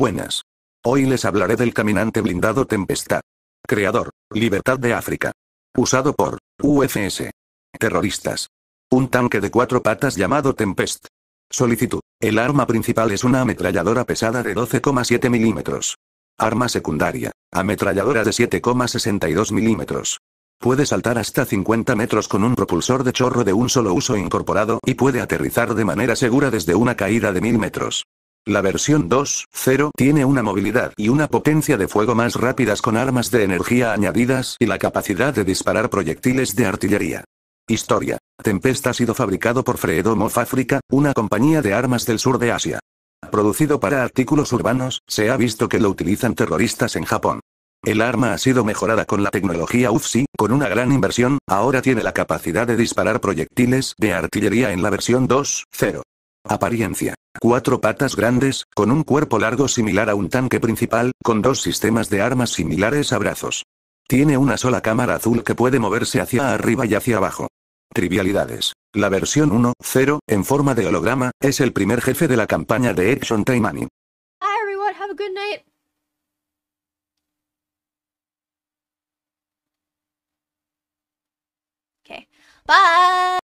Buenas. Hoy les hablaré del caminante blindado Tempestad. Creador, Libertad de África. Usado por UFS. Terroristas. Un tanque de cuatro patas llamado Tempest. Solicitud. El arma principal es una ametralladora pesada de 12,7 milímetros. Arma secundaria. Ametralladora de 7,62 milímetros. Puede saltar hasta 50 metros con un propulsor de chorro de un solo uso incorporado y puede aterrizar de manera segura desde una caída de 1000 metros. La versión 2.0 tiene una movilidad y una potencia de fuego más rápidas con armas de energía añadidas y la capacidad de disparar proyectiles de artillería. Historia. Tempest ha sido fabricado por Freedom of Africa, una compañía de armas del sur de Asia. Producido para artículos urbanos, se ha visto que lo utilizan terroristas en Japón. El arma ha sido mejorada con la tecnología UFSI, con una gran inversión, ahora tiene la capacidad de disparar proyectiles de artillería en la versión 2.0. Apariencia. Cuatro patas grandes, con un cuerpo largo similar a un tanque principal, con dos sistemas de armas similares a brazos. Tiene una sola cámara azul que puede moverse hacia arriba y hacia abajo. Trivialidades. La versión 1.0, en forma de holograma, es el primer jefe de la campaña de Action Taimani. everyone, have a good night. Bye!